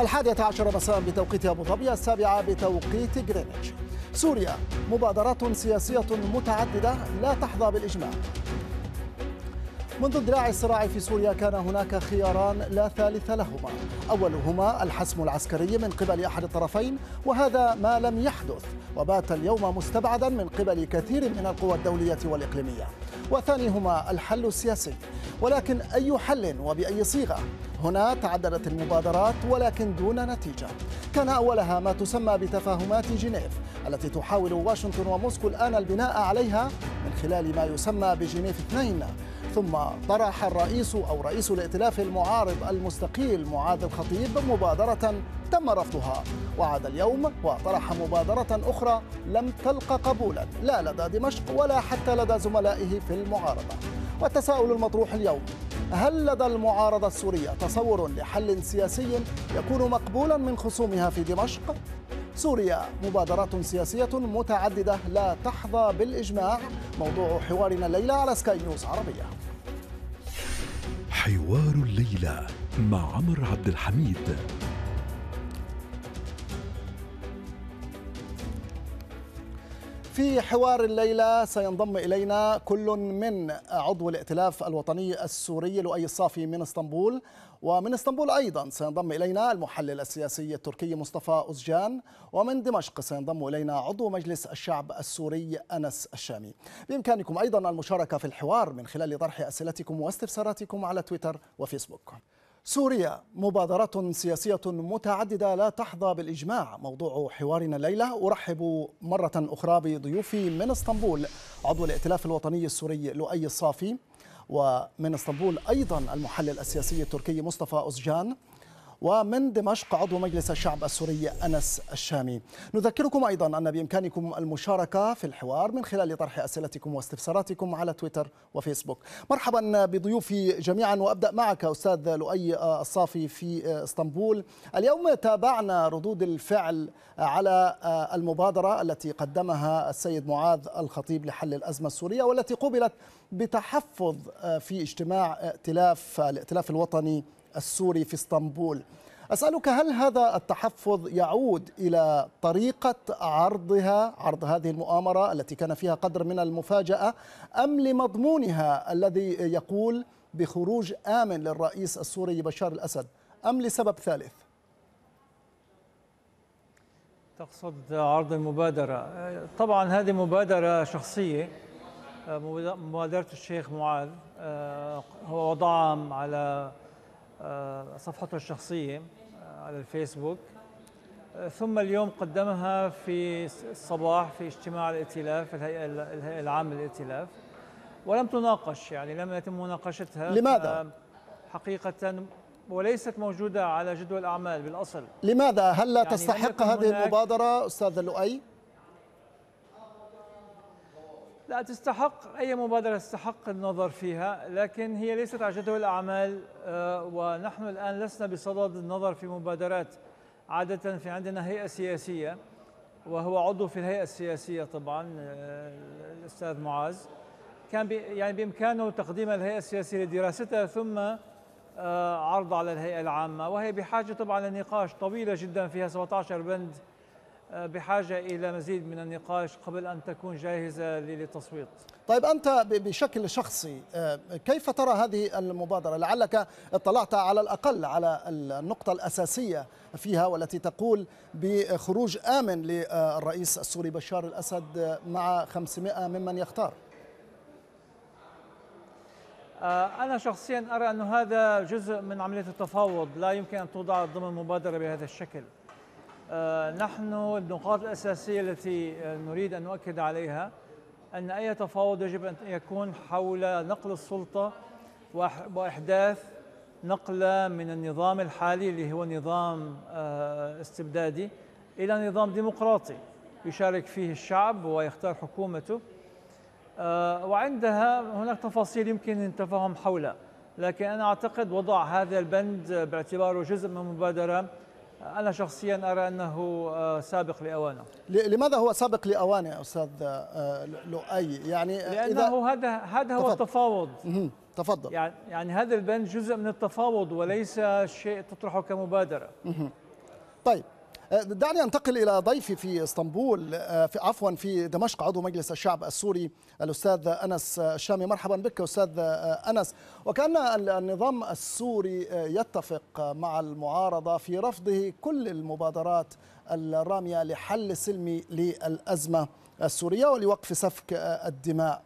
الحادية عشر مساء بتوقيت أبو ظبي السابعة بتوقيت غرينتش سوريا مبادرات سياسية متعددة لا تحظى بالإجماع منذ اندلاع الصراع في سوريا كان هناك خياران لا ثالث لهما أولهما الحسم العسكري من قبل أحد الطرفين وهذا ما لم يحدث وبات اليوم مستبعدا من قبل كثير من القوى الدولية والإقليمية وثانيهما الحل السياسي ولكن أي حل وبأي صيغة هنا تعددت المبادرات ولكن دون نتيجة كان أولها ما تسمى بتفاهمات جنيف التي تحاول واشنطن وموسكو الآن البناء عليها من خلال ما يسمى بجنيف 2 ثم طرح الرئيس أو رئيس الائتلاف المعارض المستقيل معاذ الخطيب مبادرة تم رفضها وعاد اليوم وطرح مبادرة أخرى لم تلق قبولا لا لدى دمشق ولا حتى لدى زملائه في المعارضة والتساؤل المطروح اليوم هل لدى المعارضة السورية تصور لحل سياسي يكون مقبولا من خصومها في دمشق؟ سوريا مبادرات سياسية متعددة لا تحظى بالإجماع موضوع حوارنا الليلة على سكاي نيوز عربية حوار الليلة مع عمر عبد الحميد في حوار الليلة سينضم إلينا كل من عضو الائتلاف الوطني السوري لؤي الصافي من اسطنبول ومن اسطنبول أيضا سينضم إلينا المحلل السياسي التركي مصطفى أزجان ومن دمشق سينضم إلينا عضو مجلس الشعب السوري أنس الشامي بإمكانكم أيضا المشاركة في الحوار من خلال طرح أسئلتكم واستفساراتكم على تويتر وفيسبوك سوريا مبادرات سياسية متعددة لا تحظى بالإجماع موضوع حوارنا الليلة أرحب مرة أخرى بضيوفي من اسطنبول عضو الائتلاف الوطني السوري لؤي الصافي ومن اسطنبول أيضا المحلل السياسي التركي مصطفى أزجان ومن دمشق عضو مجلس الشعب السوري أنس الشامي نذكركم أيضا أن بإمكانكم المشاركة في الحوار من خلال طرح أسئلتكم واستفساراتكم على تويتر وفيسبوك مرحبا بضيوفي جميعا وأبدأ معك أستاذ لؤي الصافي في اسطنبول اليوم تابعنا ردود الفعل على المبادرة التي قدمها السيد معاذ الخطيب لحل الأزمة السورية والتي قبلت بتحفظ في اجتماع ائتلاف الائتلاف الوطني السوري في اسطنبول أسألك هل هذا التحفظ يعود إلى طريقة عرضها عرض هذه المؤامرة التي كان فيها قدر من المفاجأة أم لمضمونها الذي يقول بخروج آمن للرئيس السوري بشار الأسد أم لسبب ثالث تقصد عرض المبادرة طبعا هذه مبادرة شخصية مبادرة الشيخ معاذ آه، هو وضعها على آه، صفحته الشخصية آه، على الفيسبوك آه، ثم اليوم قدمها في الصباح في اجتماع الائتلاف الهيئة العامة للائتلاف ولم تناقش يعني لم يتم مناقشتها لماذا؟ حقيقة وليست موجودة على جدول الأعمال بالأصل لماذا؟ هل لا يعني تستحق هذه المبادرة أستاذ لؤي؟ لا تستحق أي مبادرة تستحق النظر فيها لكن هي ليست على جدول الأعمال آه، ونحن الآن لسنا بصدد النظر في مبادرات عادة في عندنا هيئة سياسية وهو عضو في الهيئة السياسية طبعا آه، الأستاذ معاذ كان يعني بإمكانه تقديم الهيئة السياسية لدراستها ثم آه، عرض على الهيئة العامة وهي بحاجة طبعا لنقاش طويلة جدا فيها 17 بند آه، بحاجة إلى مزيد من النقاش قبل أن تكون جاهزة للتصويت طيب أنت بشكل شخصي آه، كيف ترى هذه المبادرة لعلك اطلعت على الأقل على النقطة الأساسية فيها والتي تقول بخروج آمن للرئيس السوري بشار الأسد مع 500 ممن يختار آه، أنا شخصيا أرى أن هذا جزء من عملية التفاوض لا يمكن أن توضع ضمن مبادرة بهذا الشكل آه، نحن النقاط الأساسية التي آه، نريد أن نؤكد عليها أن أي تفاوض يجب أن يكون حول نقل السلطة وإحداث نقلة من النظام الحالي اللي هو نظام آه، استبدادي إلى نظام ديمقراطي يشارك فيه الشعب ويختار حكومته وعندها هناك تفاصيل يمكن التفاهم حولها لكن أنا أعتقد وضع هذا البند باعتباره جزء من مبادرة أنا شخصيا أرى أنه آه، سابق لأوانه لماذا هو سابق لأوانه أستاذ آه، لؤي يعني آه، لأنه هذا هذا هو التفاوض تفضل يعني, يعني هذا البند جزء من التفاوض وليس شيء تطرحه كمبادرة طيب آه، دعني انتقل الى ضيفي في اسطنبول آه، في عفوا في دمشق عضو مجلس الشعب السوري الاستاذ انس آه، الشامي مرحبا بك استاذ انس وكان النظام السوري يتفق مع المعارضه في رفضه كل المبادرات الراميه لحل سلمي للازمه السوريه ولوقف سفك الدماء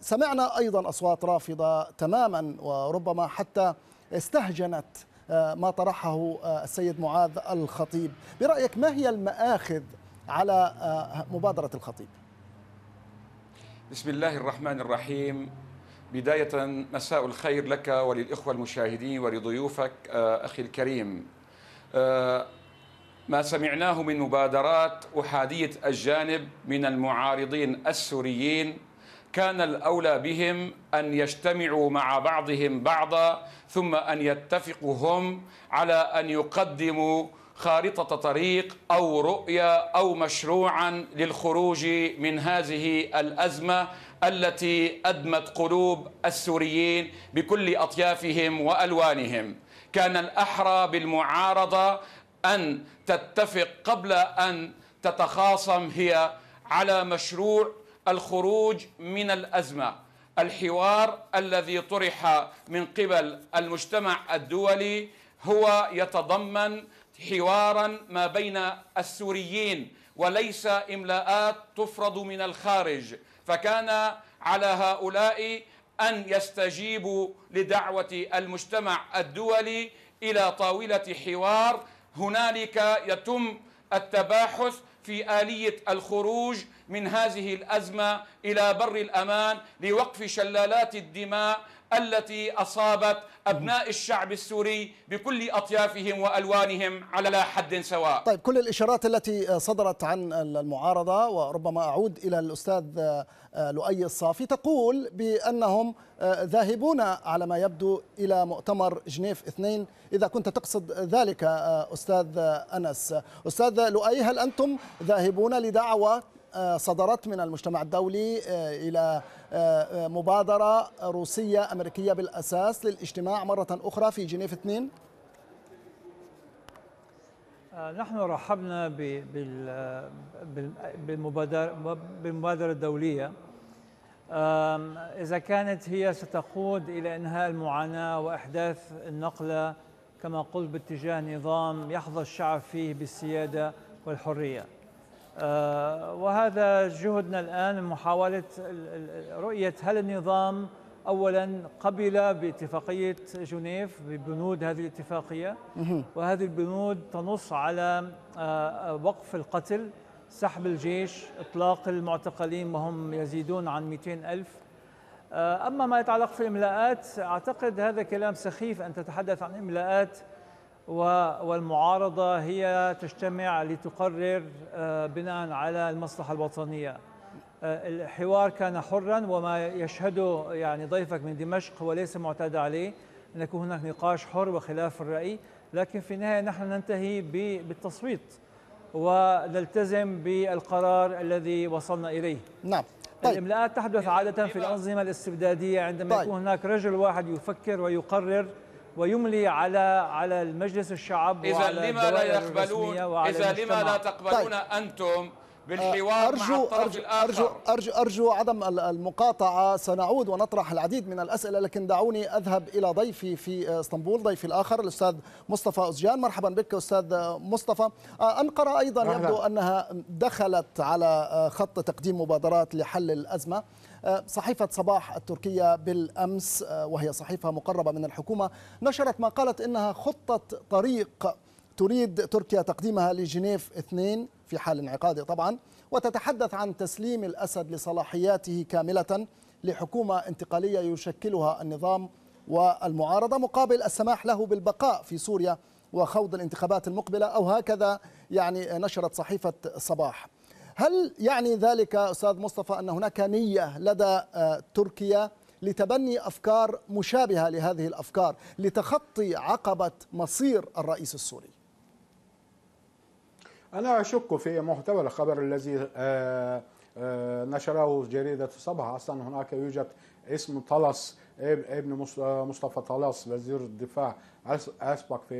سمعنا ايضا اصوات رافضه تماما وربما حتى استهجنت آه، ما طرحه آه، السيد معاذ الخطيب برأيك ما هي المآخذ على آه، مبادرة الخطيب بسم الله الرحمن الرحيم بداية مساء الخير لك وللإخوة المشاهدين ولضيوفك أخي الكريم ما سمعناه من مبادرات أحادية الجانب من المعارضين السوريين كان الأولى بهم أن يجتمعوا مع بعضهم بعضا ثم أن يتفقوا هم على أن يقدموا خارطة طريق أو رؤية أو مشروعا للخروج من هذه الأزمة التي أدمت قلوب السوريين بكل أطيافهم وألوانهم كان الأحرى بالمعارضة أن تتفق قبل أن تتخاصم هي على مشروع الخروج من الأزمة الحوار الذي طرح من قبل المجتمع الدولي هو يتضمن حوارا ما بين السوريين وليس إملاءات تفرض من الخارج فكان على هؤلاء أن يستجيبوا لدعوة المجتمع الدولي إلى طاولة حوار هنالك يتم التباحث في آلية الخروج من هذه الأزمة إلى بر الأمان لوقف شلالات الدماء التي أصابت أبناء الشعب السوري بكل أطيافهم وألوانهم على حد سواء طيب كل الإشارات التي صدرت عن المعارضة وربما أعود إلى الأستاذ آه، لؤي الصافي تقول بأنهم آه، ذاهبون على ما يبدو إلى مؤتمر جنيف اثنين إذا كنت تقصد ذلك آه، أستاذ أنس أستاذ لؤي هل أنتم ذاهبون لدعوة آه، صدرت من المجتمع الدولي آه، إلى آه، مبادرة روسية أمريكية بالأساس للاجتماع مرة أخرى في جنيف 2 نحن رحبنا بالمبادرة بالمبادرة الدولية إذا كانت هي ستقود إلى إنهاء المعاناة وإحداث النقلة كما قلت باتجاه نظام يحظى الشعب فيه بالسيادة والحرية آه، وهذا جهدنا الآن محاولة رؤية هل النظام اولا قبل باتفاقيه جنيف ببنود هذه الاتفاقيه وهذه البنود تنص على آه، وقف القتل سحب الجيش اطلاق المعتقلين وهم يزيدون عن 200 الف آه، اما ما يتعلق في الاملاءات اعتقد هذا كلام سخيف ان تتحدث عن املاءات والمعارضة هي تجتمع لتقرر آه، بناء على المصلحة الوطنية آه، الحوار كان حرا وما يشهده يعني ضيفك من دمشق هو ليس معتاد عليه أن يكون هناك نقاش حر وخلاف الرأي لكن في النهاية نحن ننتهي بالتصويت ونلتزم بالقرار الذي وصلنا إليه نعم طيب. الإملاءات تحدث عادة في الأنظمة الاستبدادية عندما طيب. يكون هناك رجل واحد يفكر ويقرر ويملي على على المجلس الشعب إذا لما لا يقبلون إذا لما لا تقبلون طيب. أنتم بالحوار آه، أرجو مع الطرف أرجو الآخر أرجو, أرجو, أرجو عدم المقاطعة سنعود ونطرح العديد من الأسئلة لكن دعوني أذهب إلى ضيفي في آه، اسطنبول ضيفي الآخر الأستاذ مصطفى أزجان مرحبا بك أستاذ آه، مصطفى أنقرة أيضا يبدو أنها دخلت على خط تقديم مبادرات لحل الأزمة صحيفة صباح التركية بالأمس آه، وهي صحيفة مقربة من الحكومة نشرت ما قالت إنها خطة طريق تريد تركيا تقديمها لجنيف اثنين في حال انعقاده طبعا وتتحدث عن تسليم الأسد لصلاحياته كاملة لحكومة انتقالية يشكلها النظام والمعارضة مقابل السماح له بالبقاء في سوريا وخوض الانتخابات المقبلة أو هكذا يعني نشرت صحيفة صباح هل يعني ذلك أستاذ مصطفى أن هناك نية لدى آه، تركيا لتبني أفكار مشابهة لهذه الأفكار لتخطي عقبة مصير الرئيس السوري أنا أشك في محتوى الخبر الذي آه، آه، نشره جريدة صباح أصلا هناك يوجد اسم طلس ابن مصطفى طلس وزير الدفاع أسبق في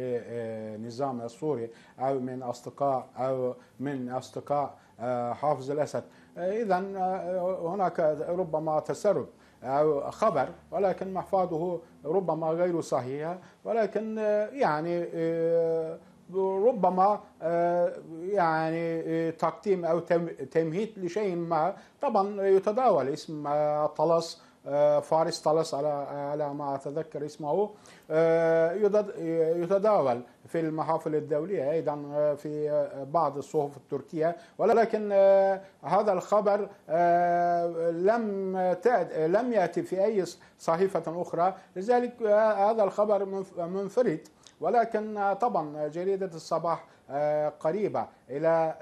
النظام السوري أو من أصدقاء أو من أصدقاء آه، حافظ الأسد آه، إذا آه، هناك ربما تسرب أو خبر ولكن محفظه ربما غير صحيحة ولكن يعني ربما يعني تقديم أو تمهيد لشيء ما طبعا يتداول اسم طلس آه، فارس طلس على على ما اتذكر اسمه آه، يتداول في المحافل الدوليه ايضا آه، في بعض الصحف التركيه ولكن هذا الخبر لم لم ياتي في اي صحيفه اخرى لذلك هذا الخبر منفرد ولكن طبعا جريده الصباح قريبه الى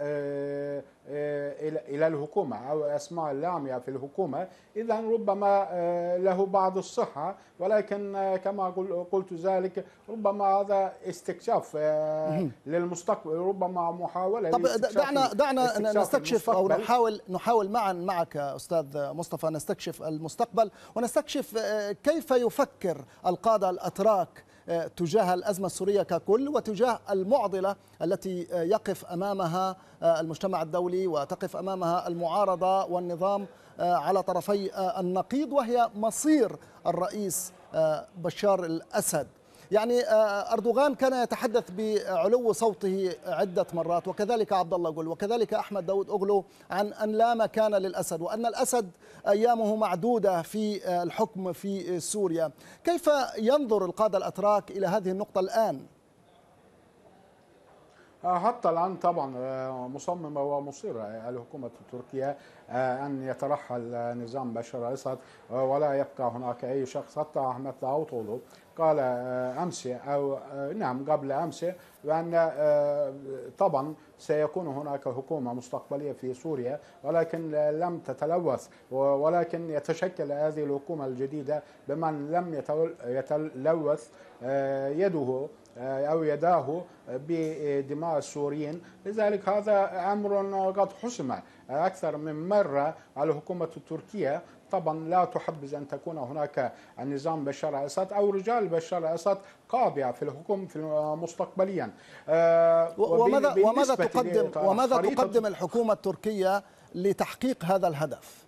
آه، إلى الحكومة أو أسماء لاميه في الحكومة إذا ربما آه، له بعض الصحة ولكن آه، كما قلت ذلك ربما هذا استكشاف للمستقبل ربما محاولة طب دعنا دعنا نستكشف أو نحاول نحاول معا معك أستاذ مصطفى نستكشف المستقبل ونستكشف كيف يفكر القادة الأتراك تجاه الأزمة السورية ككل وتجاه المعضلة التي يقف أمامها آه، المجتمع الدولي وتقف أمامها المعارضة والنظام آه، على طرفي آه، النقيض وهي مصير الرئيس بشار الأسد يعني آه، آه، أردوغان كان يتحدث بعلو صوته عدة مرات وكذلك عبد الله جل وكذلك أحمد داود اوغلو عن أن لا مكان للأسد وأن الأسد أيامه معدودة في آه، الحكم في سوريا كيف ينظر القادة الأتراك إلى هذه النقطة الآن؟ حتى الآن طبعا مصممة ومصيرة الحكومة التركية أن يترحل نظام بشار الأسد ولا يبقى هناك أي شخص حتى أحمد داوود قال آه، أمس أو آه، نعم قبل أمس بأن آه، طبعا سيكون هناك حكومة مستقبلية في سوريا ولكن لم تتلوث ولكن يتشكل هذه الحكومة الجديدة بمن لم يتلوث يده أو يداه بدماء السوريين لذلك هذا أمر قد حسم أكثر من مرة على الحكومة التركية طبعا لا تحبذ أن تكون هناك النظام بشار الأسد أو رجال بشار الأسد قابع في الحكم في مستقبليا آه، وماذا وماذا تقدم وماذا تقدم الحكومة التركية لتحقيق هذا الهدف؟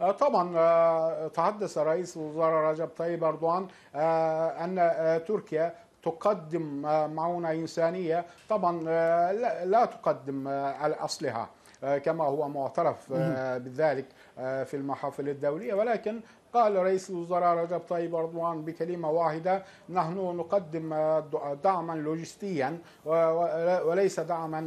آه، طبعا آه، تحدث رئيس الوزراء رجب طيب اردوان ان تركيا تقدم معونه انسانيه طبعا لا تقدم الاسلحه آه، كما هو معترف آه، بذلك آه، في المحافل الدولية ولكن قال رئيس الوزراء رجب طيب أردوان بكلمة واحدة نحن نقدم دعما لوجستيا وليس دعما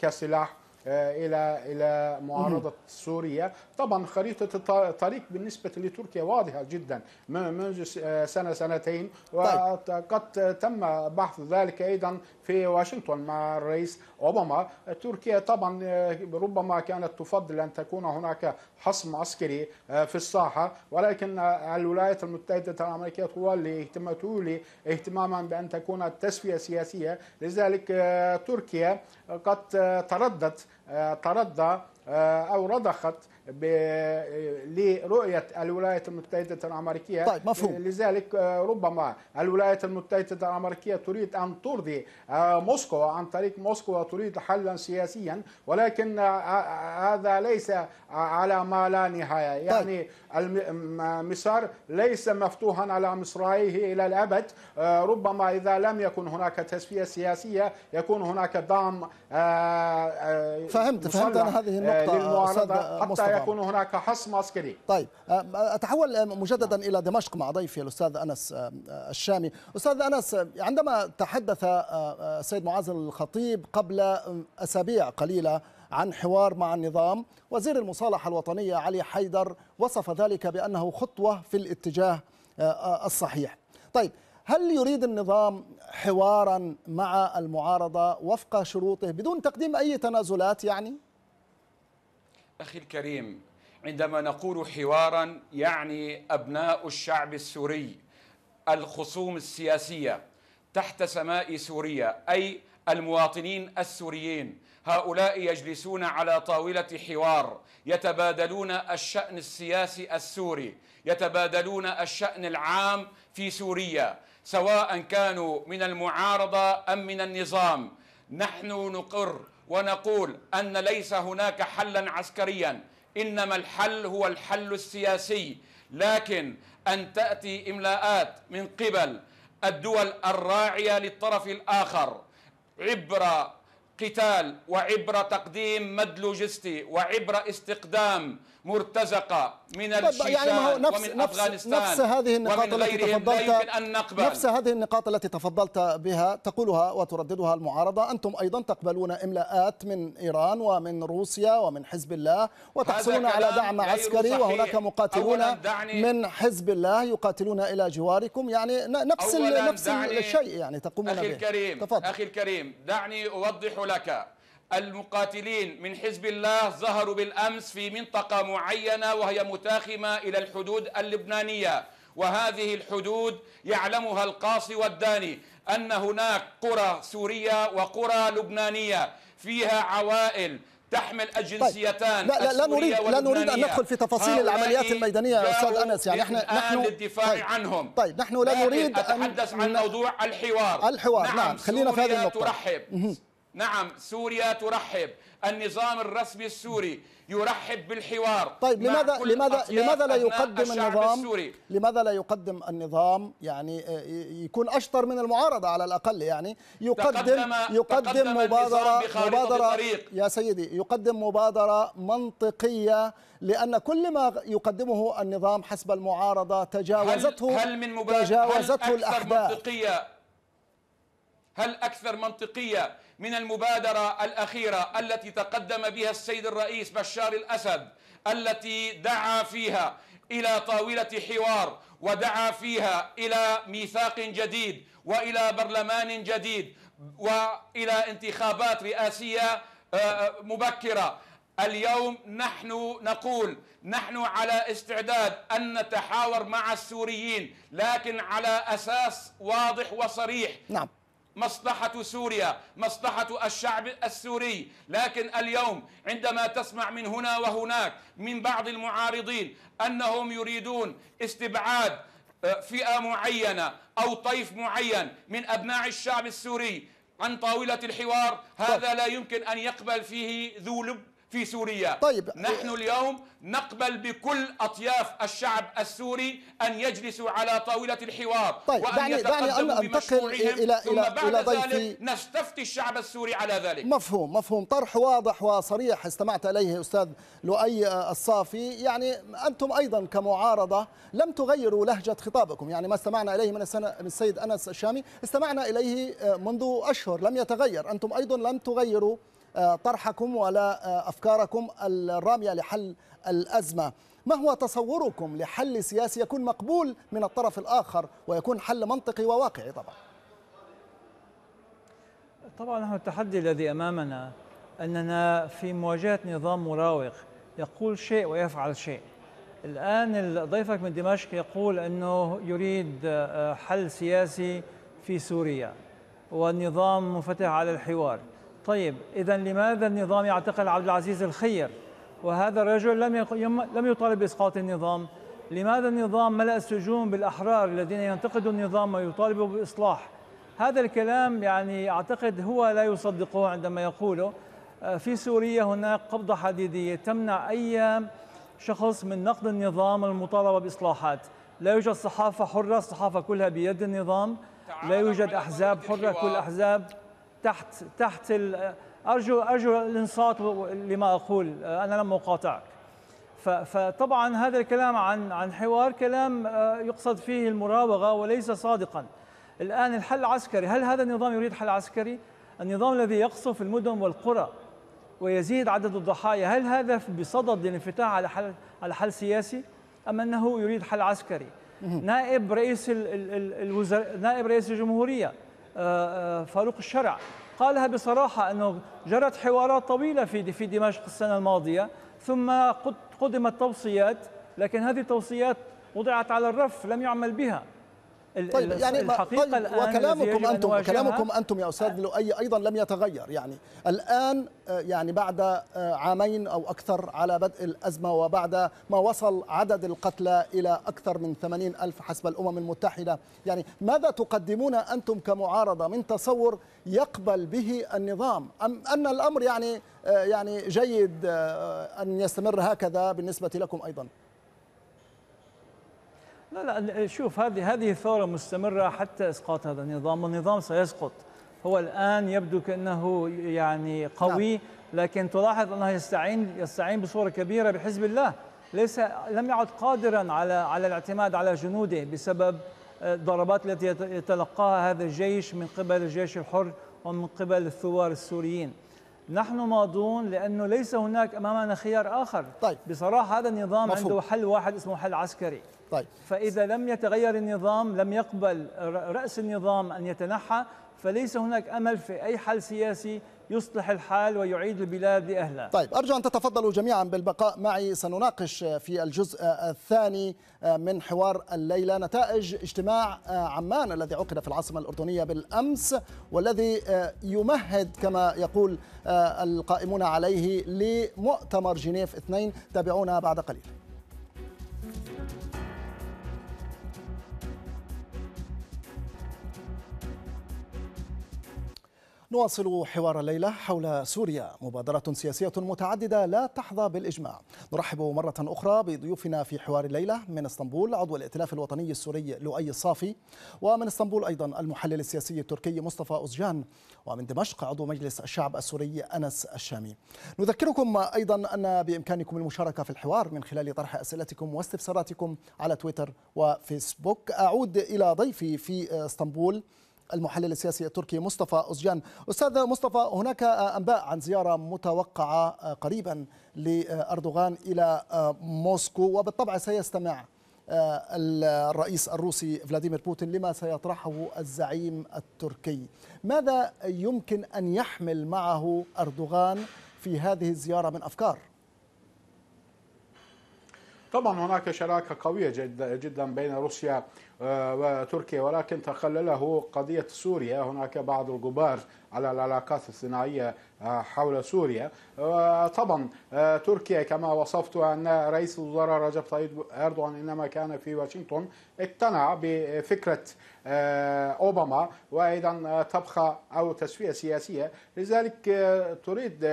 كسلاح الى الى معارضه سوريا طبعا خريطه الطريق بالنسبه لتركيا واضحه جدا منذ سنه سنتين طيب. وقد تم بحث ذلك ايضا في واشنطن مع الرئيس اوباما تركيا طبعا آه، ربما كانت تفضل ان تكون هناك حصم عسكري آه، في الساحه ولكن آه، الولايات المتحده الامريكيه تولي تولي اهتماما بان تكون تسويه سياسيه لذلك تركيا قد تردت تردى او رضخت لرؤية الولايات المتحدة الأمريكية طيب مفهوم. لذلك ربما الولايات المتحدة الأمريكية تريد أن ترضي آه، موسكو عن طريق موسكو وتريد حلا سياسيا ولكن آه، آه، هذا ليس على ما لا نهاية طيب. يعني مصر ليس مفتوحا على مصراعيه إلى الأبد ربما إذا لم يكن هناك تسوية سياسية يكون هناك دعم فهمت فهمت أنا هذه النقطة حتى يكون هناك حصم عسكري طيب أتحول مجددا إلى دمشق مع ضيفي الأستاذ أنس الشامي أستاذ أنس عندما تحدث السيد معاذ الخطيب قبل أسابيع قليلة عن حوار مع النظام وزير المصالحة الوطنية علي حيدر وصف ذلك بأنه خطوة في الاتجاه الصحيح طيب هل يريد النظام حوارا مع المعارضة وفق شروطه بدون تقديم أي تنازلات يعني؟ أخي الكريم عندما نقول حوارا يعني أبناء الشعب السوري الخصوم السياسية تحت سماء سوريا أي المواطنين السوريين هؤلاء يجلسون على طاولة حوار يتبادلون الشأن السياسي السوري يتبادلون الشأن العام في سوريا سواء كانوا من المعارضة أم من النظام نحن نقر ونقول أن ليس هناك حلا عسكريا إنما الحل هو الحل السياسي لكن أن تأتي إملاءات من قبل الدول الراعية للطرف الآخر عبر قتال وعبر تقديم مد لوجستي وعبر استقدام مرتزقة من الشيشان يعني ما هو نفس ومن نفس أفغانستان نفس هذه النقاط التي تفضلت أن نقبل نفس هذه النقاط التي تفضلت بها تقولها وترددها المعارضة أنتم أيضا تقبلون إملاءات من إيران ومن روسيا ومن حزب الله وتحصلون على دعم عسكري صحيح. وهناك مقاتلون من حزب الله يقاتلون إلى جواركم يعني نفس نفس الشيء يعني تقومون أخي به الكريم تفضل. أخي الكريم دعني أوضح لك المقاتلين من حزب الله ظهروا بالأمس في منطقة معينة وهي متاخمة إلى الحدود اللبنانية وهذه الحدود يعلمها القاصي والداني أن هناك قرى سورية وقرى لبنانية فيها عوائل تحمل الجنسيتان طيب. لا, لا, لا نريد لا نريد ان ندخل في تفاصيل العمليات الميدانيه يا استاذ انس يعني احنا نحن للدفاع طيب. عنهم طيب نحن لا نريد ان نتحدث عن موضوع الحوار الحوار نعم, نعم. خلينا في هذه النقطه ترحب نعم سوريا ترحب النظام الرسمي السوري يرحب بالحوار طيب لماذا لماذا لماذا لا يقدم النظام السوري. لماذا لا يقدم النظام يعني آه، يكون اشطر من المعارضه على الاقل يعني يقدم تقدم يقدم تقدم مبادره مبادره الطريق. يا سيدي يقدم مبادره منطقيه لان كل ما يقدمه النظام حسب المعارضه تجاوزته هل, هل من مبادرة تجاوزته هل أكثر الاحداث منطقية هل اكثر منطقيه من المبادرة الأخيرة التي تقدم بها السيد الرئيس بشار الأسد التي دعا فيها إلى طاولة حوار ودعا فيها إلى ميثاق جديد وإلى برلمان جديد وإلى انتخابات رئاسية آه، آه، مبكرة اليوم نحن نقول نحن على استعداد أن نتحاور مع السوريين لكن على أساس واضح وصريح نعم مصلحة سوريا مصلحة الشعب السوري لكن اليوم عندما تسمع من هنا وهناك من بعض المعارضين أنهم يريدون استبعاد آه، فئة معينة أو طيف معين من أبناء الشعب السوري عن طاولة الحوار طيب. هذا لا يمكن أن يقبل فيه ذو لب في سوريا طيب. نحن اليوم نقبل بكل أطياف الشعب السوري أن يجلسوا على طاولة الحوار طيب. وأن دعني يتقدموا دعني بمشروعهم إلى ثم بعد إلى ذلك نستفتي الشعب السوري على ذلك مفهوم مفهوم طرح واضح وصريح استمعت إليه أستاذ لؤي الصافي يعني أنتم أيضا كمعارضة لم تغيروا لهجة خطابكم يعني ما استمعنا إليه من, السنة من السيد أنس الشامي استمعنا إليه منذ أشهر لم يتغير أنتم أيضا لم تغيروا طرحكم ولا آه، أفكاركم الرامية لحل الأزمة ما هو تصوركم لحل سياسي يكون مقبول من الطرف الآخر ويكون حل منطقي وواقعي طبعا طبعا نحن التحدي الذي أمامنا أننا في مواجهة نظام مراوغ يقول شيء ويفعل شيء الآن ضيفك من دمشق يقول أنه يريد آه، حل سياسي في سوريا والنظام منفتح على الحوار طيب إذا لماذا النظام يعتقل عبد العزيز الخير وهذا الرجل لم لم يطالب بإسقاط النظام لماذا النظام ملأ السجون بالأحرار الذين ينتقدوا النظام ويطالبوا بإصلاح هذا الكلام يعني أعتقد هو لا يصدقه عندما يقوله آه، في سوريا هناك قبضة حديدية تمنع أي شخص من نقد النظام والمطالبة بإصلاحات لا يوجد صحافة حرة الصحافة كلها بيد النظام لا يوجد أحزاب حرة كل أحزاب تحت تحت ارجو ارجو الانصات لما اقول انا لم اقاطعك فطبعا هذا الكلام عن عن حوار كلام آه، يقصد فيه المراوغه وليس صادقا الان الحل العسكري هل هذا النظام يريد حل عسكري النظام الذي يقصف المدن والقرى ويزيد عدد الضحايا هل هذا بصدد الانفتاح على حل على حل سياسي ام انه يريد حل عسكري نائب رئيس الوزراء نائب رئيس الجمهوريه آه، آه، فاروق الشرع قالها بصراحة أنه جرت حوارات طويلة في في دمشق السنة الماضية ثم قدمت توصيات لكن هذه التوصيات وضعت على الرف لم يعمل بها طيب يعني الحقيقه طيب الان وكلامكم انتم وكلامكم انتم يا استاذ لؤي ايضا لم يتغير يعني الان آه، يعني بعد آه، عامين او اكثر على بدء الازمه وبعد ما وصل عدد القتلى الى اكثر من 80 الف حسب الامم المتحده يعني ماذا تقدمون انتم كمعارضه من تصور يقبل به النظام ام ان الامر يعني آه، يعني جيد ان يستمر هكذا بالنسبه لكم ايضا لا لا شوف هذه هذه الثورة مستمرة حتى إسقاط هذا النظام والنظام سيسقط هو الآن يبدو كأنه يعني قوي نعم. لكن تلاحظ أنه يستعين يستعين بصورة كبيرة بحزب الله ليس لم يعد قادرا على على الاعتماد على جنوده بسبب آه، الضربات التي يتلقاها هذا الجيش من قبل الجيش الحر ومن قبل الثوار السوريين نحن ماضون لأنه ليس هناك أمامنا خيار آخر طيب. بصراحة هذا النظام مفهوم. عنده حل واحد اسمه حل عسكري طيب فإذا لم يتغير النظام لم يقبل رأس النظام أن يتنحى فليس هناك أمل في أي حل سياسي يصلح الحال ويعيد البلاد لأهلها طيب أرجو أن تتفضلوا جميعا بالبقاء معي سنناقش في الجزء الثاني من حوار الليلة نتائج اجتماع عمان الذي عقد في العاصمة الأردنية بالأمس والذي يمهد كما يقول القائمون عليه لمؤتمر جنيف 2 تابعونا بعد قليل نواصل حوار الليلة حول سوريا مبادرة سياسية متعددة لا تحظى بالإجماع نرحب مرة أخرى بضيوفنا في حوار الليلة من اسطنبول عضو الائتلاف الوطني السوري لؤي الصافي ومن اسطنبول أيضا المحلل السياسي التركي مصطفى أزجان ومن دمشق عضو مجلس الشعب السوري أنس الشامي نذكركم أيضا أن بإمكانكم المشاركة في الحوار من خلال طرح أسئلتكم واستفساراتكم على تويتر وفيسبوك أعود إلى ضيفي في اسطنبول المحلل السياسي التركي مصطفى أزجان أستاذ مصطفى هناك أنباء عن زيارة متوقعة آه، قريبا لأردوغان إلى آه، موسكو وبالطبع سيستمع آه، الرئيس الروسي فلاديمير بوتين لما سيطرحه الزعيم التركي ماذا يمكن أن يحمل معه أردوغان في هذه الزيارة من أفكار؟ طبعا هناك شراكه قويه جدا جدا بين روسيا آه، وتركيا ولكن تخلله قضيه سوريا هناك بعض الغبار على العلاقات الصناعيه آه، حول سوريا آه، طبعا تركيا كما وصفت ان رئيس الوزراء رجب طيب اردوغان انما كان في واشنطن اقتنع بفكره اوباما وايضا طبخه او تسويه سياسيه لذلك تريد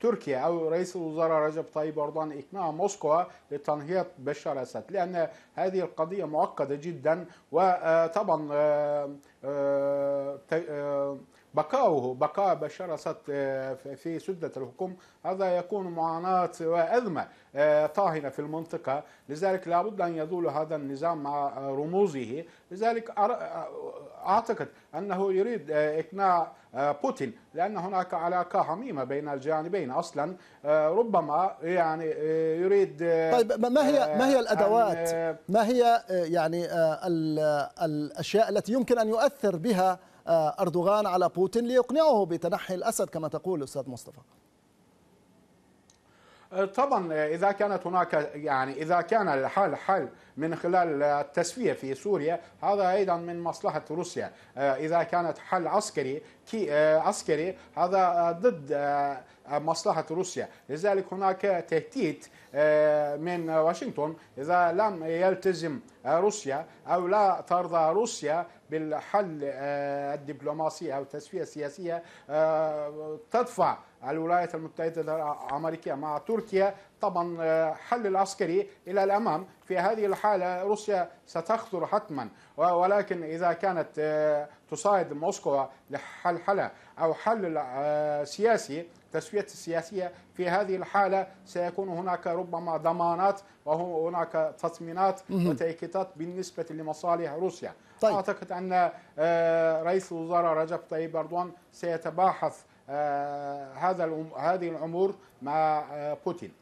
تركيا أو رئيس الوزراء رجب طيب اردوغان إقناع موسكو لتنهيض بشار أسد لأن هذه القضية معقدة جدا وطبعا آه، آه، آه، بقاؤه بقاء بشار اسد آه، في سده الحكم هذا يكون معاناه وازمه آه، طاهنه في المنطقه لذلك لابد ان يزول هذا النظام مع رموزه لذلك آه، اعتقد انه يريد اقناع بوتين لان هناك علاقه حميمه بين الجانبين اصلا ربما يعني يريد طيب ما هي ما هي الادوات ما هي يعني الاشياء التي يمكن ان يؤثر بها آه، أردوغان على بوتين ليقنعه بتنحي الأسد كما تقول أستاذ مصطفى آه، طبعا آه، اذا كانت هناك يعني اذا كان الحل حل من خلال التسويه في سوريا هذا ايضا من مصلحه روسيا اذا كانت حل عسكري كي عسكري هذا ضد مصلحة روسيا لذلك هناك تهديد من واشنطن إذا لم يلتزم روسيا أو لا ترضى روسيا بالحل آه، الدبلوماسي أو التسوية السياسية آه، تدفع الولايات المتحدة الأمريكية مع تركيا طبعا آه، حل العسكري إلى الأمام في هذه الحالة روسيا ستخسر حتما ولكن إذا كانت تصايد موسكو لحلحلة أو حل آه، سياسي تسويه السياسية في هذه الحالة سيكون هناك ربما ضمانات وهناك تطمينات وتأكيدات بالنسبة لمصالح روسيا طيب. أعتقد أن آه، رئيس الوزراء رجب طيب أردوان سيتباحث آه، هذا هذه الأمور مع بوتين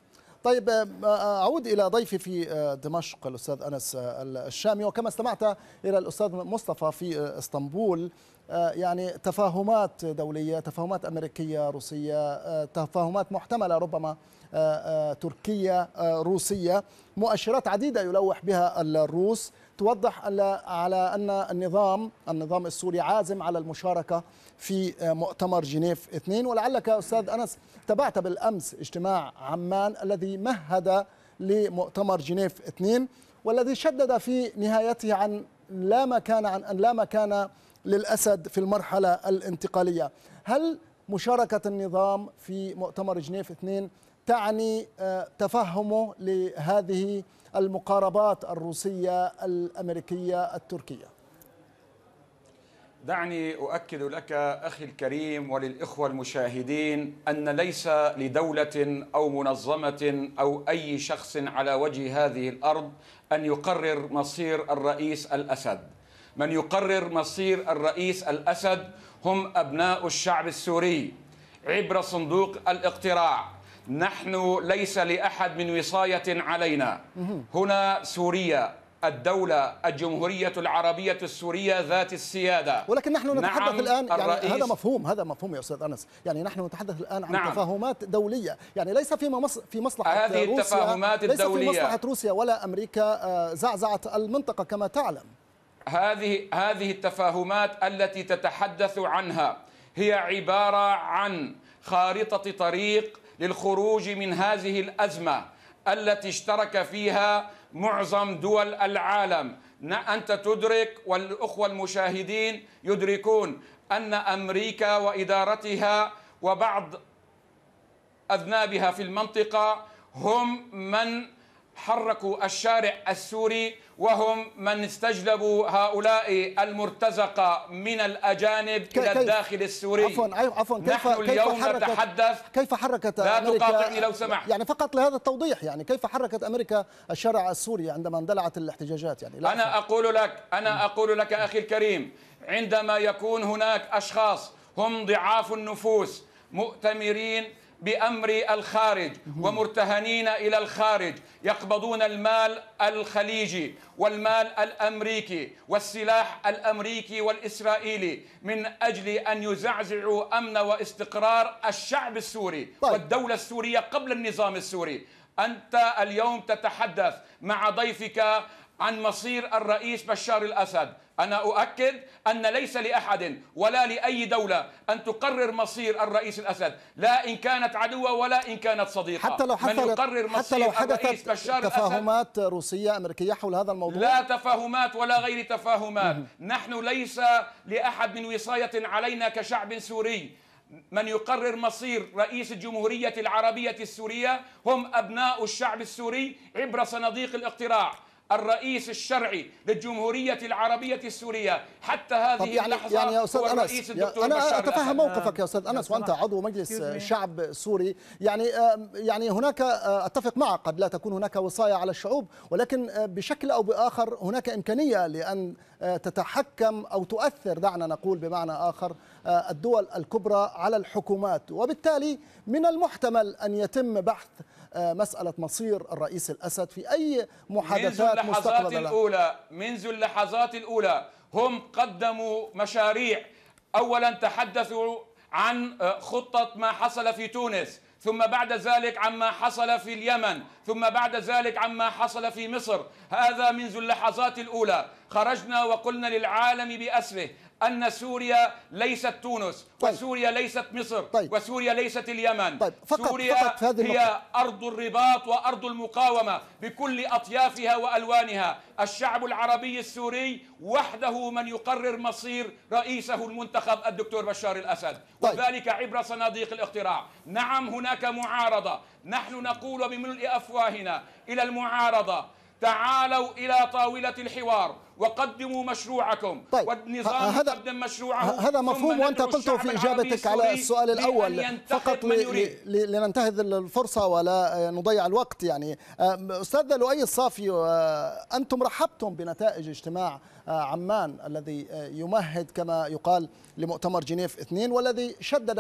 طيب اعود الى ضيفي في دمشق الاستاذ انس الشامي وكما استمعت الى الاستاذ مصطفى في اسطنبول آه، يعني تفاهمات دولية تفاهمات أمريكية روسية آه، تفاهمات محتملة ربما آه، تركية روسية مؤشرات عديدة يلوح بها الروس توضح على أن النظام النظام السوري عازم على المشاركة في مؤتمر جنيف اثنين ولعلك أستاذ أنس تابعت بالأمس اجتماع عمان الذي مهد لمؤتمر جنيف اثنين والذي شدد في نهايته عن لا مكان عن أن لا مكان للأسد في المرحلة الانتقالية هل مشاركة النظام في مؤتمر جنيف 2 تعني آه، تفهمه لهذه المقاربات الروسية الأمريكية التركية دعني أؤكد لك أخي الكريم وللإخوة المشاهدين أن ليس لدولة أو منظمة أو أي شخص على وجه هذه الأرض أن يقرر مصير الرئيس الأسد من يقرر مصير الرئيس الأسد هم أبناء الشعب السوري عبر صندوق الاقتراع نحن ليس لأحد من وصاية علينا هنا سوريا الدولة الجمهورية العربية السورية ذات السيادة ولكن نحن نعم نتحدث نعم الآن يعني هذا مفهوم هذا مفهوم يا أستاذ أنس يعني نحن نتحدث الآن عن نعم تفاهمات دولية يعني ليس في في مصلحة هذه روسيا التفاهمات الدولية ليس في مصلحة روسيا ولا أمريكا آه، زعزعت المنطقة كما تعلم هذه هذه التفاهمات التي تتحدث عنها هي عباره عن خارطه طريق للخروج من هذه الازمه التي اشترك فيها معظم دول العالم أنت تدرك والأخوة المشاهدين يدركون أن أمريكا وإدارتها وبعض أذنابها في المنطقة هم من حركوا الشارع السوري وهم من استجلبوا هؤلاء المرتزقة من الأجانب إلى الداخل السوري عفوا عفوا كيف نحن كيف اليوم حركت نتحدث كيف حركت لا تقاطعني لو سمحت يعني فقط لهذا التوضيح يعني كيف حركت أمريكا الشارع السوري عندما اندلعت الاحتجاجات يعني لا أنا أقول لك أنا أقول لك أخي الكريم عندما يكون هناك أشخاص هم ضعاف النفوس مؤتمرين بأمر الخارج ومرتهنين إلى الخارج يقبضون المال الخليجي والمال الأمريكي والسلاح الأمريكي والإسرائيلي من أجل أن يزعزعوا أمن واستقرار الشعب السوري طيب. والدولة السورية قبل النظام السوري أنت اليوم تتحدث مع ضيفك عن مصير الرئيس بشار الاسد، انا اؤكد ان ليس لاحد ولا لاي دوله ان تقرر مصير الرئيس الاسد، لا ان كانت عدوة ولا ان كانت صديقه. حتى لو حصلت من يقرر مصير حتى لو حدثت بشار تفاهمات الأسد روسيه امريكيه حول هذا الموضوع لا تفاهمات ولا غير تفاهمات، نحن ليس لاحد من وصايه علينا كشعب سوري، من يقرر مصير رئيس الجمهورية العربية السورية هم أبناء الشعب السوري عبر صناديق الاقتراع الرئيس الشرعي للجمهورية العربية السورية حتى هذه يعني اللحظة يعني يا أستاذ أنس أنا أتفهم موقفك يا أستاذ نعم. أنس وأنت عضو مجلس شعب سوري يعني آه، يعني هناك آه، أتفق معك قد لا تكون هناك وصاية على الشعوب ولكن آه، بشكل أو بآخر هناك إمكانية لأن تتحكم أو تؤثر دعنا نقول بمعنى آخر الدول الكبرى على الحكومات وبالتالي من المحتمل أن يتم بحث آه، مسألة مصير الرئيس الأسد في أي محادثات منذ اللحظات الأولى منذ اللحظات الأولى هم قدموا مشاريع أولا تحدثوا عن آه، خطة ما حصل في تونس ثم بعد ذلك عما حصل في اليمن ثم بعد ذلك عما حصل في مصر هذا منذ اللحظات الأولى خرجنا وقلنا للعالم بأسره أن سوريا ليست تونس طيب. وسوريا ليست مصر طيب. وسوريا ليست اليمن طيب. فقط سوريا فقط هذه هي أرض الرباط وأرض المقاومة بكل أطيافها وألوانها الشعب العربي السوري وحده من يقرر مصير رئيسه المنتخب الدكتور بشار الأسد طيب. وذلك عبر صناديق الاقتراع نعم هناك معارضة نحن نقول بملء أفواهنا إلى المعارضة تعالوا إلى طاولة الحوار وقدموا مشروعكم طيب والنظام هذا قدم مشروعه هذا مفهوم وانت قلته في اجابتك على السؤال الاول فقط لننتهز الفرصه ولا نضيع الوقت يعني استاذ لؤي الصافي انتم رحبتم بنتائج اجتماع عمان الذي يمهد كما يقال لمؤتمر جنيف اثنين والذي شدد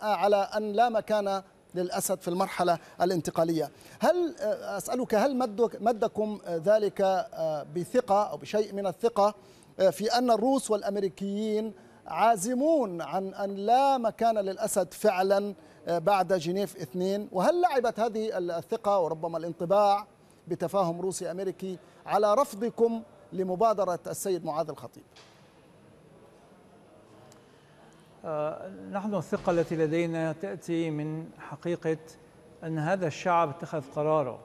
على ان لا مكان للأسد في المرحلة الانتقالية هل آه، أسألك هل مدكم آه، ذلك آه، بثقة أو بشيء من الثقة في أن الروس والأمريكيين عازمون عن أن لا مكان للأسد فعلا بعد جنيف اثنين وهل لعبت هذه الثقة وربما الانطباع بتفاهم روسي أمريكي على رفضكم لمبادرة السيد معاذ الخطيب آه، نحن الثقة التي لدينا تأتي من حقيقة أن هذا الشعب اتخذ قراره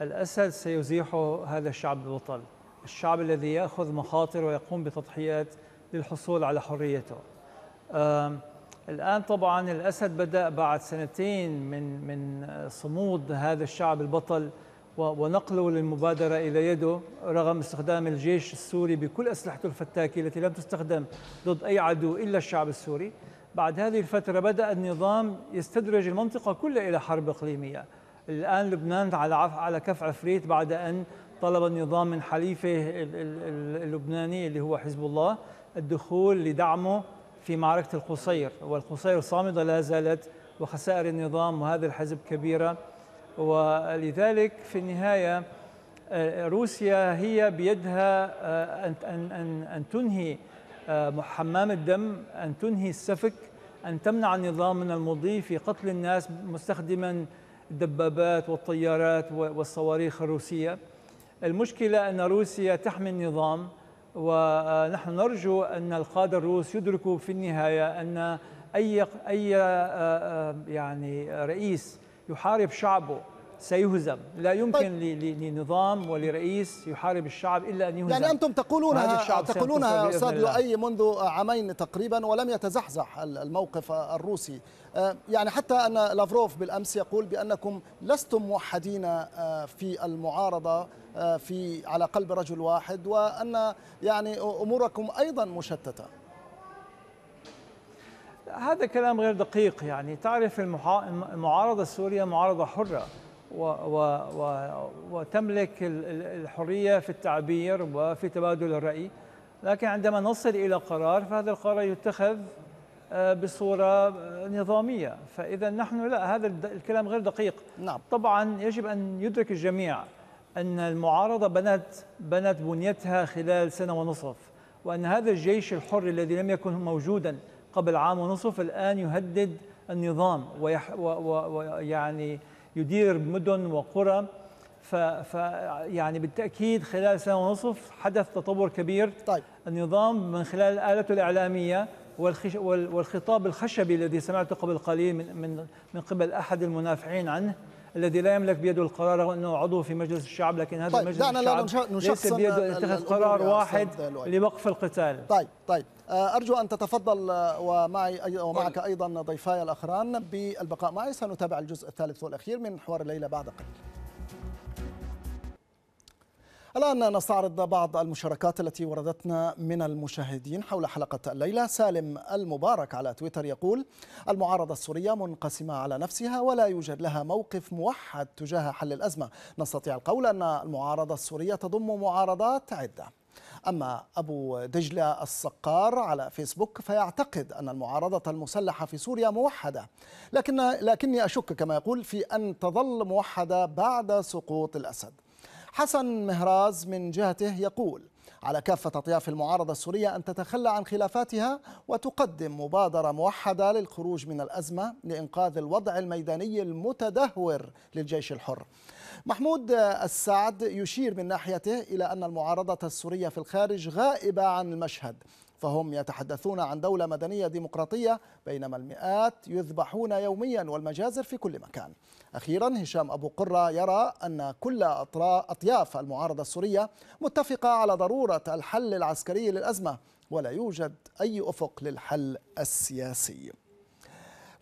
الأسد سيزيحه هذا الشعب البطل الشعب الذي يأخذ مخاطر ويقوم بتضحيات للحصول على حريته الآن طبعا الأسد بدأ بعد سنتين من من صمود هذا الشعب البطل ونقله للمبادرة إلى يده رغم استخدام الجيش السوري بكل أسلحته الفتاكة التي لم تستخدم ضد أي عدو إلا الشعب السوري بعد هذه الفترة بدأ النظام يستدرج المنطقة كلها إلى حرب إقليمية الآن لبنان على على كف عفريت بعد أن طلب النظام من حليفه اللبناني اللي هو حزب الله الدخول لدعمه في معركة القصير والقصير صامدة لا زالت وخسائر النظام وهذا الحزب كبيرة ولذلك في النهاية آه، روسيا هي بيدها آه، أن, أن, أن, أن تنهي آه، حمام الدم أن تنهي السفك أن تمنع النظام من المضي في قتل الناس مستخدما الدبابات والطيارات والصواريخ الروسية المشكلة أن روسيا تحمي النظام ونحن نرجو أن القادة الروس يدركوا في النهاية أن أي أي يعني رئيس يحارب شعبه سيهزم لا يمكن طيب. لنظام ولرئيس يحارب الشعب الا ان يهزم يعني انتم تقولون تقولونها يا استاذ لؤي منذ عامين تقريبا ولم يتزحزح الموقف الروسي آه، يعني حتى ان لافروف بالامس يقول بانكم لستم موحدين آه، في المعارضه آه، في على قلب رجل واحد وان يعني اموركم ايضا مشتته هذا كلام غير دقيق يعني تعرف المعارضة السورية معارضة حرة و و و وتملك الحرية في التعبير وفي تبادل الرأي لكن عندما نصل إلى قرار فهذا القرار يتخذ آه، بصورة آه، نظامية فإذا نحن لا هذا الكلام غير دقيق نعم. طبعا يجب أن يدرك الجميع أن المعارضة بنت بنت بنيتها خلال سنة ونصف وأن هذا الجيش الحر الذي لم يكن موجودا قبل عام ونصف الآن يهدد النظام ويعني يدير مدن وقرى ف يعني بالتاكيد خلال سنه ونصف حدث تطور كبير طيب. النظام من خلال الالته الاعلاميه والخش والخطاب الخشبي الذي سمعته قبل قليل من من من قبل احد المنافعين عنه الذي لا يملك بيده القرار رغم انه عضو في مجلس الشعب لكن هذا طيب مجلس الشعب ليس بيده ان يتخذ قرار واحد لوقف القتال طيب طيب آه، ارجو ان تتفضل آه، ومعي ومعك طيب. ايضا ضيفاي الاخران بالبقاء معي سنتابع الجزء الثالث والاخير من حوار الليله بعد قليل الآن نستعرض بعض المشاركات التي وردتنا من المشاهدين حول حلقة الليلة سالم المبارك على تويتر يقول المعارضة السورية منقسمة على نفسها ولا يوجد لها موقف موحد تجاه حل الأزمة نستطيع القول أن المعارضة السورية تضم معارضات عدة أما أبو دجلة السقار على فيسبوك فيعتقد أن المعارضة المسلحة في سوريا موحدة لكن لكني أشك كما يقول في أن تظل موحدة بعد سقوط الأسد حسن مهراز من جهته يقول على كافة أطياف المعارضة السورية أن تتخلى عن خلافاتها وتقدم مبادرة موحدة للخروج من الأزمة لإنقاذ الوضع الميداني المتدهور للجيش الحر محمود السعد يشير من ناحيته إلى أن المعارضة السورية في الخارج غائبة عن المشهد فهم يتحدثون عن دولة مدنية ديمقراطية بينما المئات يذبحون يوميا والمجازر في كل مكان أخيرا هشام أبو قرة يرى أن كل أطياف المعارضة السورية متفقة على ضرورة الحل العسكري للأزمة ولا يوجد أي أفق للحل السياسي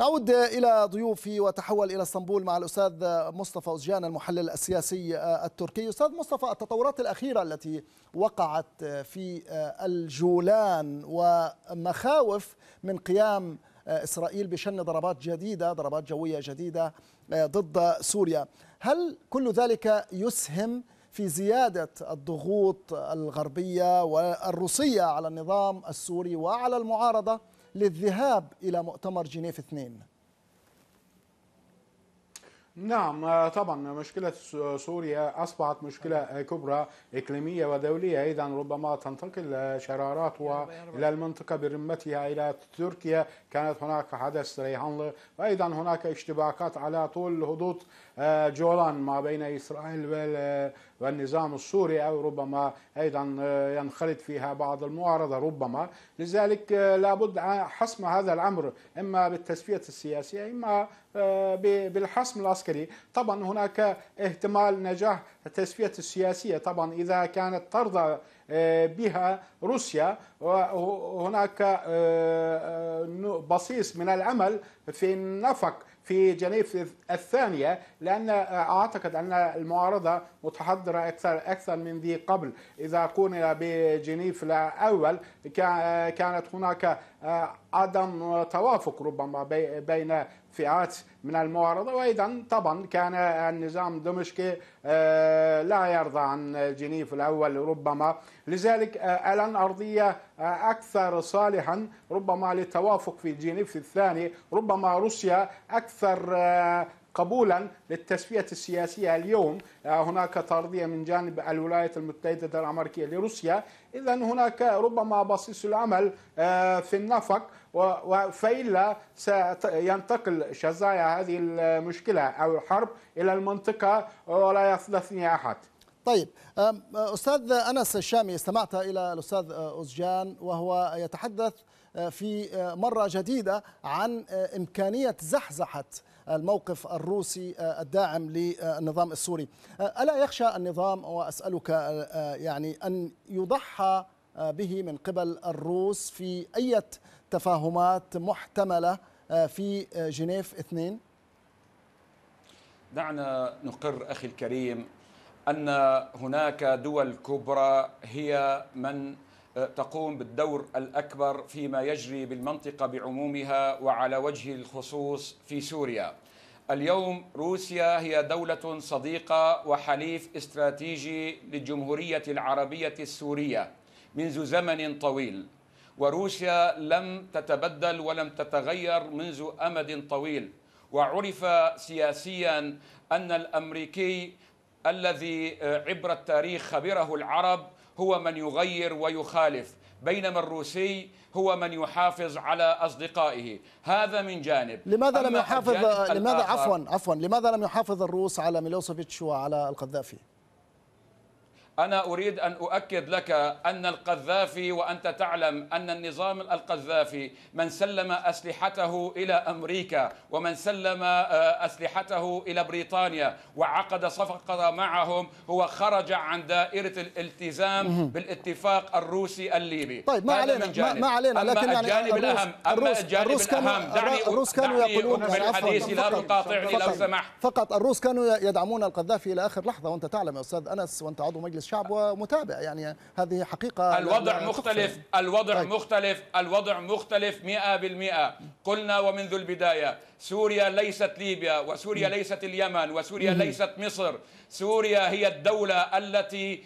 نعود إلى ضيوفي وتحول إلى اسطنبول مع الأستاذ مصطفى أوزجان المحلل السياسي آه، التركي أستاذ مصطفى التطورات الأخيرة التي وقعت في آه، الجولان ومخاوف من قيام آه، إسرائيل بشن ضربات جديدة ضربات جوية جديدة ضد سوريا هل كل ذلك يسهم في زيادة الضغوط الغربية والروسية على النظام السوري وعلى المعارضة للذهاب إلى مؤتمر جنيف اثنين؟ نعم آه، طبعا مشكلة سوريا أصبحت مشكلة كبرى إقليمية ودولية أيضا ربما تنتقل شرارات إلى المنطقة برمتها إلى تركيا كانت هناك حدث ريحانلي وأيضا هناك اشتباكات على طول هبوط آه، جولان ما بين إسرائيل آه، والنظام السوري أو ربما أيضا آه، ينخرط فيها بعض المعارضة ربما لذلك لابد حسم هذا الأمر إما بالتسوية السياسية إما بالحسم العسكري طبعا هناك احتمال نجاح التسوية السياسية طبعا إذا كانت ترضى بها روسيا وهناك بصيص من الامل في النفق في جنيف الثانية لأن آه، أعتقد أن المعارضة متحضرة أكثر أكثر من ذي قبل إذا قورن بجنيف الأول كانت هناك آه، عدم توافق ربما بين فئات من المعارضة وأيضا طبعا كان النظام دمشقي آه، لا يرضى عن جنيف الأول ربما لذلك آه، الآن أرضية آه، أكثر صالحا ربما للتوافق في جنيف الثاني ربما روسيا أكثر قبولا للتسوية السياسية اليوم هناك ترضية من جانب الولايات المتحدة الأمريكية لروسيا إذا هناك ربما بصيص العمل في النفق فإلا سينتقل شظايا هذه المشكلة أو الحرب إلى المنطقة ولا يستثني أحد طيب أستاذ أنس الشامي استمعت إلى الأستاذ أه، أزجان وهو يتحدث أه، في أه، مرة جديدة عن إمكانية زحزحة الموقف الروسي الداعم للنظام السوري ألا يخشى النظام وأسألك يعني أن يضحى به من قبل الروس في أي تفاهمات محتملة آه، في آه، جنيف اثنين؟ دعنا نقر أخي الكريم أن هناك دول كبرى هي من آه، تقوم بالدور الأكبر فيما يجري بالمنطقة بعمومها وعلى وجه الخصوص في سوريا اليوم روسيا هي دولة صديقة وحليف استراتيجي للجمهورية العربية السورية منذ زمن طويل وروسيا لم تتبدل ولم تتغير منذ امد طويل وعرف سياسيا ان الامريكي الذي آه، عبر التاريخ خبره العرب هو من يغير ويخالف بينما الروسي هو من يحافظ على اصدقائه هذا من جانب لماذا لم يحافظ لماذا عفوا عفوا لماذا لم يحافظ الروس على ميلوسيفيتش وعلى القذافي أنا أريد أن أؤكد لك أن القذافي وأنت تعلم أن النظام القذافي من سلم أسلحته إلى أمريكا ومن سلم آه، أسلحته إلى بريطانيا وعقد صفقة معهم هو خرج عن دائرة الالتزام بالاتفاق الروسي الليبي طيب ما علينا ما, ما علينا لكن أما يعني الجانب الروس الأهم أما الروس الجانب الروس الأهم دعني الروس كانوا يقولون الحديث لا تقاطعني لو سمحت فقط الروس كانوا يدعمون القذافي إلى آخر لحظة وأنت تعلم يا أستاذ أنس وأنت عضو مجلس الشعب ومتابع يعني هذه حقيقة الوضع مختلف الوضع طيب. مختلف الوضع مختلف 100% قلنا ومنذ البداية سوريا ليست ليبيا وسوريا م. ليست اليمن وسوريا م. ليست مصر سوريا هي الدولة التي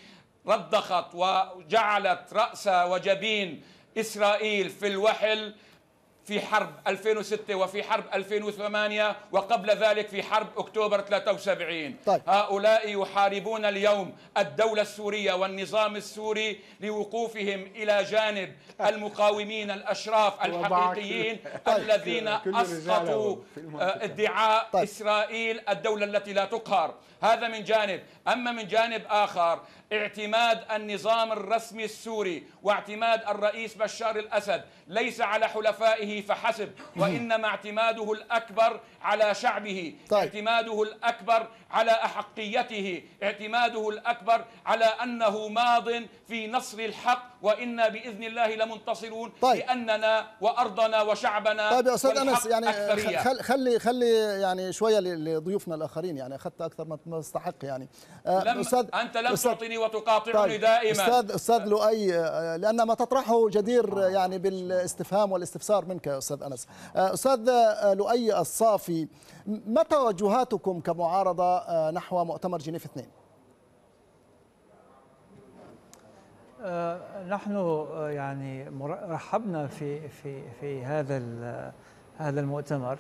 رضخت وجعلت رأس وجبين إسرائيل في الوحل في حرب 2006 وفي حرب 2008 وقبل ذلك في حرب اكتوبر 73 طيب. هؤلاء يحاربون اليوم الدولة السورية والنظام السوري لوقوفهم الى جانب آه. المقاومين الاشراف الحقيقيين طيب. الذين اسقطوا آه، طيب. ادعاء طيب. اسرائيل الدولة التي لا تقهر هذا من جانب اما من جانب اخر اعتماد النظام الرسمي السوري واعتماد الرئيس بشار الاسد ليس على حلفائه فحسب وإنما اعتماده الأكبر على شعبه طيب. اعتماده الأكبر على أحقيته اعتماده الأكبر على أنه ماض في نصر الحق وإنا بإذن الله لمنتصرون طيب. لأننا وأرضنا وشعبنا طيب يا أستاذ أنس يعني أكثرية. خلي خلي يعني شوية لضيوفنا الآخرين يعني أخذت أكثر ما تستحق يعني آه، لم أستاذ أنت لم أستاذ تعطيني وتقاطعني طيب. دائما أستاذ أستاذ لؤي آه، لأن ما تطرحه جدير آه، يعني بالاستفهام والاستفسار منك يا أستاذ أنس أستاذ لؤي الصافي ما توجهاتكم كمعارضة نحو مؤتمر جنيف 2 آه، نحن آه، يعني رحبنا في في في هذا هذا المؤتمر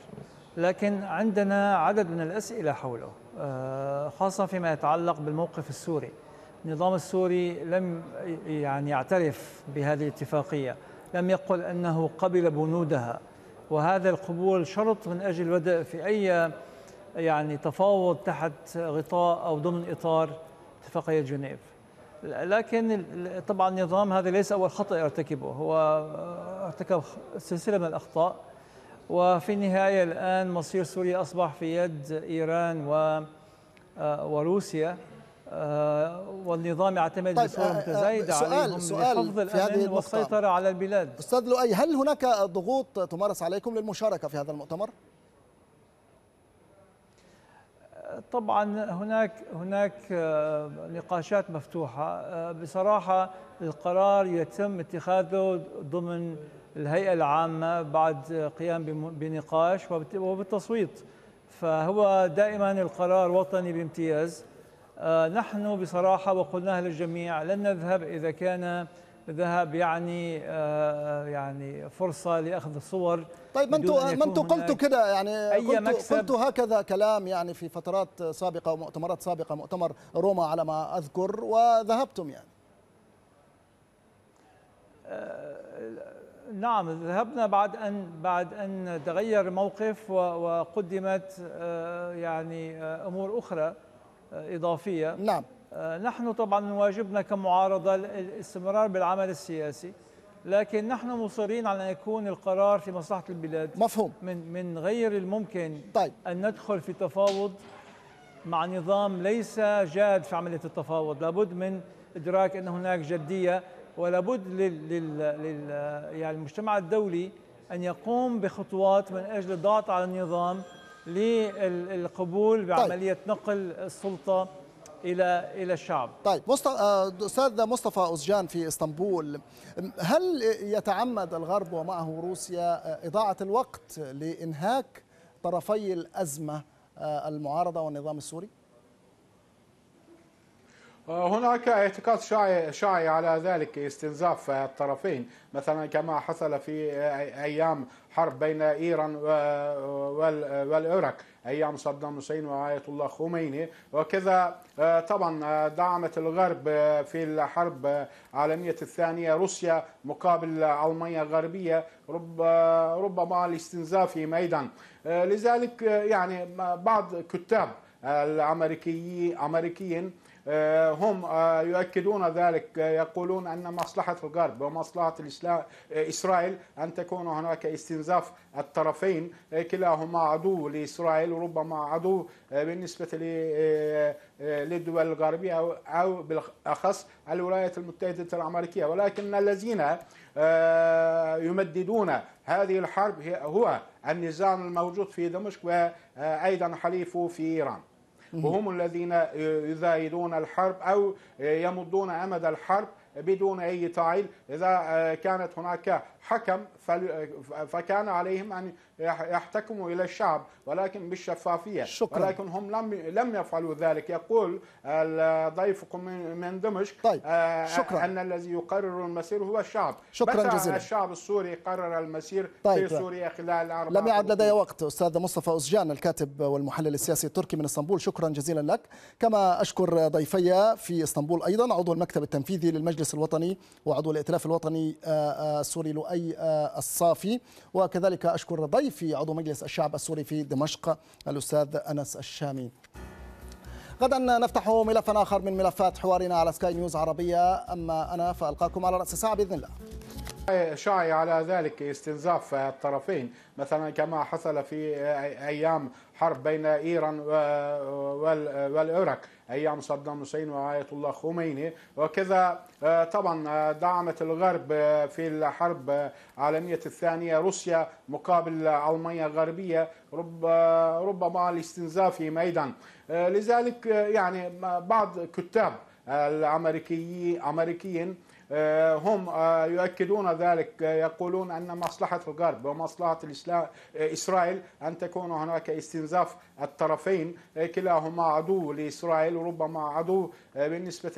لكن عندنا عدد من الاسئله حوله آه، خاصه فيما يتعلق بالموقف السوري النظام السوري لم يعني يعترف بهذه الاتفاقيه لم يقل انه قبل بنودها وهذا القبول شرط من اجل البدء في اي يعني تفاوض تحت غطاء او ضمن اطار اتفاقيه جنيف لكن طبعا النظام هذا ليس أول خطأ يرتكبه هو آه، ارتكب سلسلة من الأخطاء وفي النهاية الآن مصير سوريا أصبح في يد إيران و آه، وروسيا آه، والنظام يعتمد طيب بصوره متزايده عليهم سؤال لحفظ الامن والسيطره على البلاد استاذ لؤي هل هناك ضغوط تمارس عليكم للمشاركه في هذا المؤتمر؟ طبعا هناك هناك آه، نقاشات مفتوحه آه، بصراحه القرار يتم اتخاذه ضمن الهيئه العامه بعد قيام بنقاش وبالتصويت فهو دائما القرار وطني بامتياز آه، نحن بصراحه وقلناها للجميع لن نذهب اذا كان ذهب يعني آه، آه، يعني فرصه لاخذ الصور طيب ما انتم ما انتم قلتوا كده يعني أي مكسب قلتوا هكذا كلام يعني في فترات سابقه ومؤتمرات سابقه مؤتمر روما على ما اذكر وذهبتم يعني آه، نعم ذهبنا بعد ان بعد ان تغير موقف وقدمت يعني امور اخرى اضافيه نعم آه، نحن طبعا من واجبنا كمعارضة الاستمرار بالعمل السياسي لكن نحن مصرين على أن يكون القرار في مصلحة البلاد مفهوم من, من غير الممكن طيب. أن ندخل في تفاوض مع نظام ليس جاد في عملية التفاوض لابد من إدراك أن هناك جدية ولابد لل, لل, لل يعني المجتمع الدولي أن يقوم بخطوات من أجل الضغط على النظام للقبول طيب. بعملية طيب. نقل السلطة الى الى الشعب. طيب آه، استاذ مصطفى اوزجان في اسطنبول هل يتعمد الغرب ومعه روسيا آه، اضاعه الوقت لانهاك طرفي الازمه آه، المعارضه والنظام السوري؟ هناك اعتقاد شائع على ذلك استنزاف الطرفين مثلا كما حصل في أيام حرب بين إيران والعراق أيام صدام حسين وآية الله خميني وكذا آه، طبعا آه، دعمت الغرب آه، في الحرب العالمية الثانية روسيا مقابل ألمانيا الغربية ربما الاستنزاف في ميدان لذلك يعني بعض كتاب الأمريكيين امريكيين آه، هم آه، يؤكدون ذلك آه، يقولون أن مصلحة الغرب ومصلحة الإسلام إسرائيل أن تكون هناك استنزاف الطرفين كلاهما عدو لإسرائيل وربما عدو بالنسبة للدول الغربية أو بالأخص الولايات المتحدة الأمريكية ولكن الذين يمددون هذه الحرب هو النظام الموجود في دمشق وأيضا حليفه في إيران وهم الذين يزايدون الحرب أو يمضون أمد الحرب بدون أي تعيل إذا كانت هناك حكم فكان عليهم أن يحتكموا إلى الشعب ولكن بالشفافية شكرا. ولكن هم لم لم يفعلوا ذلك يقول ضيفكم من دمشق طيب. آه، شكرا. أن الذي يقرر المسير هو الشعب شكرا بس جزيلا الشعب السوري قرر المسير طيب. في سوريا خلال أربعة لم يعد لدي وقت أستاذ مصطفى اوزجان الكاتب والمحلل السياسي التركي من اسطنبول شكرا جزيلا لك كما أشكر ضيفي في اسطنبول أيضا عضو المكتب التنفيذي للمجلس الوطني وعضو الائتلاف الوطني آه، آه، السوري لؤي الرأي آه، الصافي وكذلك أشكر ضيفي عضو مجلس الشعب السوري في دمشق الأستاذ أنس الشامي غدا نفتح ملفا آخر من ملفات حوارنا على سكاي نيوز عربية أما أنا فألقاكم على رأس الساعة بإذن الله شاعي على ذلك استنزاف الطرفين مثلا كما حصل في أيام حرب بين إيران والعراق أيام صدام حسين وآية الله خميني وكذا آه، طبعا آه، دعمت الغرب آه، في الحرب العالمية الثانية روسيا مقابل ألمانيا الغربية رب ربما في ميدان لذلك يعني بعض كتاب الأمريكيين آه، هم آه، يؤكدون ذلك آه، يقولون أن مصلحة الغرب ومصلحة الإسلام إسرائيل أن تكون هناك استنزاف الطرفين كلاهما عدو لإسرائيل وربما عدو بالنسبة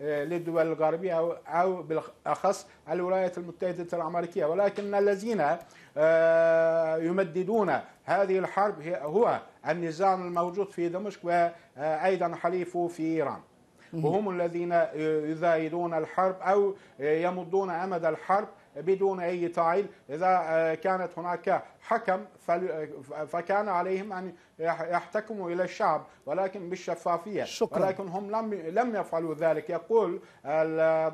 للدول الغربية أو بالأخص الولايات المتحدة الأمريكية ولكن الذين يمددون هذه الحرب هو النظام الموجود في دمشق وأيضا حليفه في إيران وهم الذين يزايدون الحرب أو يمضون أمد الحرب بدون أي تعيل إذا كانت هناك حكم فكان عليهم أن يحتكموا إلى الشعب ولكن بالشفافية شكرا. ولكن هم لم لم يفعلوا ذلك يقول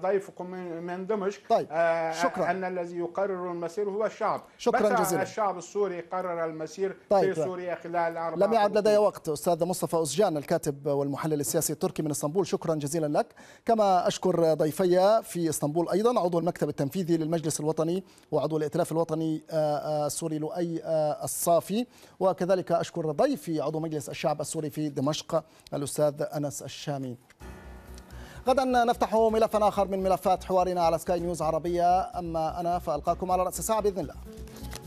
ضيفكم من دمشق طيب. آه، شكرا. أن الذي يقرر المسير هو الشعب شكرا جزيلا الشعب السوري قرر المسير طيب. في سوريا خلال أربعة لم يعد لدي وقت أستاذ مصطفى اسجان الكاتب والمحلل السياسي التركي من اسطنبول شكرا جزيلا لك كما أشكر ضيفي في اسطنبول أيضا عضو المكتب التنفيذي للمجلس الوطني وعضو الائتلاف الوطني آه، آه، السوري لؤي الغذائي آه، الصافي وكذلك أشكر ضيفي عضو مجلس الشعب السوري في دمشق الأستاذ أنس الشامي غدا نفتح ملفا آخر من ملفات حوارنا على سكاي نيوز عربية أما أنا فألقاكم على رأس الساعة بإذن الله